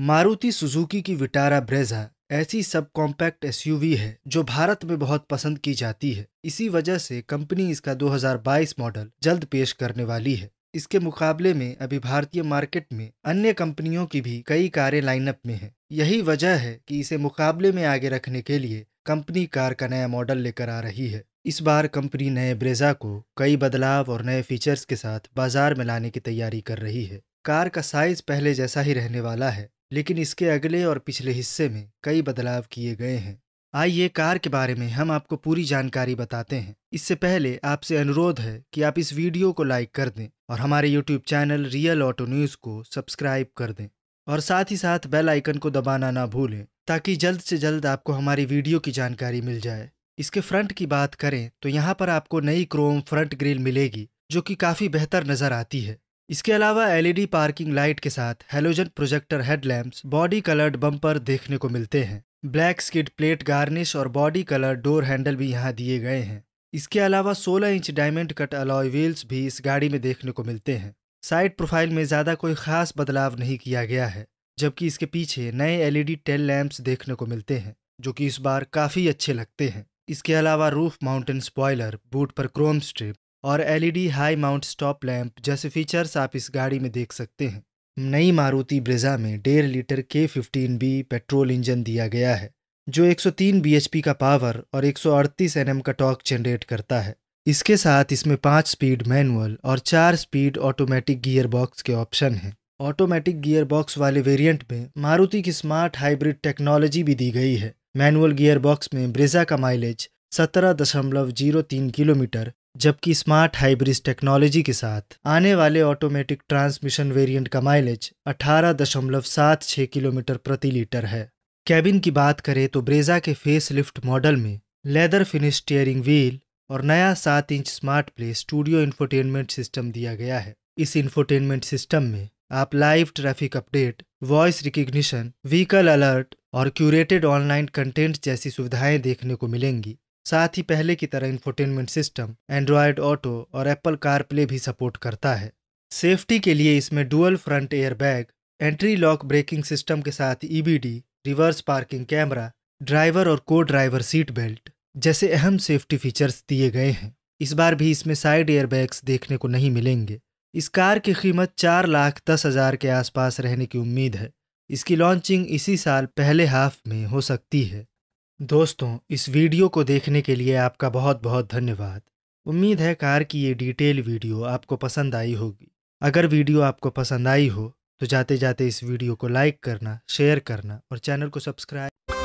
Maruti Suzuki की Vitara Brezza ऐसी सब कॉम्पैक्ट एसयूवी है जो भारत में बहुत पसंद की जाती है इसी वजह से कंपनी इसका 2022 मॉडल जल्द पेश करने वाली है इसके मुकाबले में अभी भारतीय मार्केट में अन्य कंपनियों की भी कई कारें लाइनअप में हैं। यही वजह है कि इसे मुकाबले में आगे रखने के लिए कंपनी कार का नया मॉडल लेकर आ रही है इस बार कंपनी नए ब्रेजा को कई बदलाव और नए फीचर्स के साथ बाजार में लाने की तैयारी कर रही है कार का साइज पहले जैसा ही रहने वाला है लेकिन इसके अगले और पिछले हिस्से में कई बदलाव किए गए हैं आइए कार के बारे में हम आपको पूरी जानकारी बताते हैं इससे पहले आपसे अनुरोध है कि आप इस वीडियो को लाइक कर दें और हमारे YouTube channel Real Auto News को सब्सक्राइब कर दें और साथ ही साथ बेल आइकन को दबाना ना भूलें ताकि जल्द से जल्द आपको हमारी वीडियो की जानकारी मिल जाए इसके फ्रंट की बात करें तो यहाँ पर आपको नई क्रोम फ्रंट ग्रिल मिलेगी जो कि काफ़ी बेहतर नज़र आती है इसके अलावा एलईडी पार्किंग लाइट के साथ halogen projector headlamps body coloured bumper देखने को मिलते हैं ब्लैक स्किड प्लेट गार्निश और बॉडी कलर डोर हैंडल भी यहाँ दिए गए हैं इसके अलावा 16 inch diamond cut alloy wheels भी इस गाड़ी में देखने को मिलते हैं साइड प्रोफाइल में ज़्यादा कोई खास बदलाव नहीं किया गया है जबकि इसके पीछे नए एलईडी टेल लैम्प्स देखने को मिलते हैं जो कि इस बार काफ़ी अच्छे लगते हैं इसके अलावा रूफ माउंटेन स्पॉयलर बूट पर क्रोम स्ट्रिप और LED high mount stop lamp जैसे फीचर्स आप इस गाड़ी में देख सकते हैं नई मारुति ब्रेजा में डेढ़ लीटर के फिफ्टीन बी पेट्रोल इंजन दिया गया है जो 103 bhp का पावर और 138 nm का टॉक जनरेट करता है इसके साथ इसमें पाँच स्पीड मैनुअल और चार स्पीड ऑटोमेटिक गियर बॉक्स के ऑप्शन हैं ऑटोमेटिक गियर बॉक्स वाले वेरिएंट में मारुति की स्मार्ट हाइब्रिड टेक्नोलॉजी भी दी गई है मैनुअल गियर बॉक्स में ब्रेजा का माइलेज तीन किलोमीटर जबकि स्मार्ट हाइब्रिड टेक्नोलॉजी के साथ आने वाले ऑटोमेटिक ट्रांसमिशन वेरिएंट का माइलेज 18.76 किलोमीटर प्रति लीटर है कैबिन की बात करें तो ब्रेजा के फेस लिफ्ट मॉडल में लेदर फिनिश स्टीयरिंग व्हील और नया सात इंच SmartPlay Studio infotainment system दिया गया है इस इन्फोटेनमेंट सिस्टम में आप live traffic update voice recognition vehicle alert और क्यूरेटेड ऑनलाइन कंटेंट जैसी सुविधाएं देखने को मिलेंगी साथ ही पहले की तरह इन्फोटेनमेंट सिस्टम एंड्रॉयड ऑटो और एप्पल कारप्ले भी सपोर्ट करता है सेफ्टी के लिए इसमें dual front air bag anti lock braking system के साथ EBD reverse parking camera driver और को ड्राइवर सीट बेल्ट जैसे अहम सेफ्टी फीचर्स दिए गए हैं इस बार भी इसमें साइड एयरबैग्स देखने को नहीं मिलेंगे इस कार की कीमत चार लाख दस हज़ार के आसपास रहने की उम्मीद है इसकी लॉन्चिंग इसी साल पहले हाफ में हो सकती है दोस्तों इस वीडियो को देखने के लिए आपका बहुत बहुत धन्यवाद उम्मीद है कार की ये डिटेल वीडियो आपको पसंद आई होगी अगर वीडियो आपको पसंद आई हो तो जाते जाते इस वीडियो को लाइक करना शेयर करना और चैनल को सब्सक्राइब